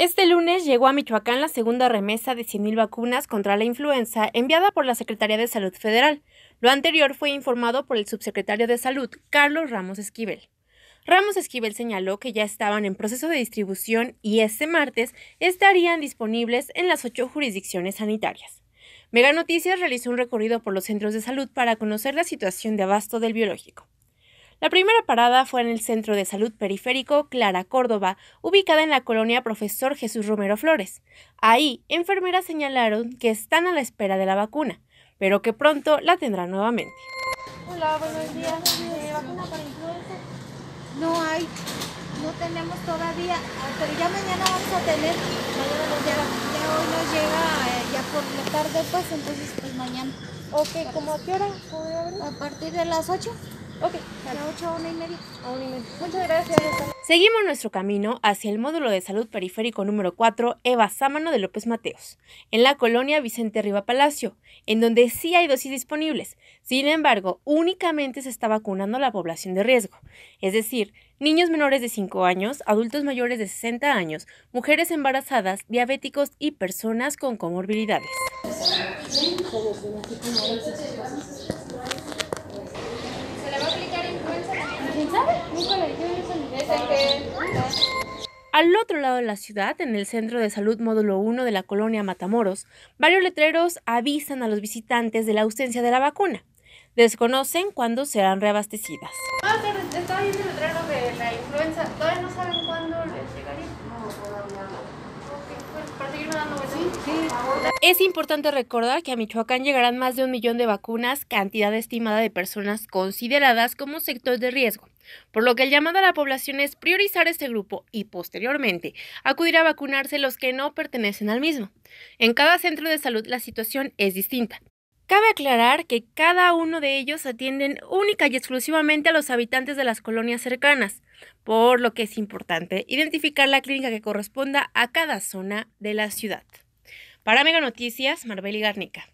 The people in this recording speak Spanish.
Este lunes llegó a Michoacán la segunda remesa de 100.000 vacunas contra la influenza enviada por la Secretaría de Salud Federal. Lo anterior fue informado por el subsecretario de Salud, Carlos Ramos Esquivel. Ramos Esquivel señaló que ya estaban en proceso de distribución y este martes estarían disponibles en las ocho jurisdicciones sanitarias. Mega Noticias realizó un recorrido por los centros de salud para conocer la situación de abasto del biológico. La primera parada fue en el Centro de Salud Periférico Clara Córdoba, ubicada en la colonia Profesor Jesús Romero Flores. Ahí, enfermeras señalaron que están a la espera de la vacuna, pero que pronto la tendrán nuevamente. Hola, buenos días. Eh, ¿Vacuna para influenza? No hay, no tenemos todavía, ah, pero ya mañana vamos a tener. Ya, ya hoy nos llega eh, ya por la tarde, pues entonces pues mañana. Ok, ¿cómo a qué hora? A partir de las 8. Ok, a 8 Muchas gracias. Seguimos nuestro camino hacia el módulo de salud periférico número 4, Eva Sámano de López Mateos, en la colonia Vicente Riva Palacio, en donde sí hay dosis disponibles. Sin embargo, únicamente se está vacunando la población de riesgo, es decir, niños menores de 5 años, adultos mayores de 60 años, mujeres embarazadas, diabéticos y personas con comorbilidades. Al otro lado de la ciudad, en el Centro de Salud Módulo 1 de la colonia Matamoros, varios letreros avisan a los visitantes de la ausencia de la vacuna. Desconocen cuándo serán reabastecidas. Ah, Es importante recordar que a Michoacán llegarán más de un millón de vacunas, cantidad estimada de personas consideradas como sector de riesgo, por lo que el llamado a la población es priorizar este grupo y posteriormente acudir a vacunarse los que no pertenecen al mismo. En cada centro de salud la situación es distinta. Cabe aclarar que cada uno de ellos atienden única y exclusivamente a los habitantes de las colonias cercanas, por lo que es importante identificar la clínica que corresponda a cada zona de la ciudad. Para Mega Noticias, Marbeli Garnica.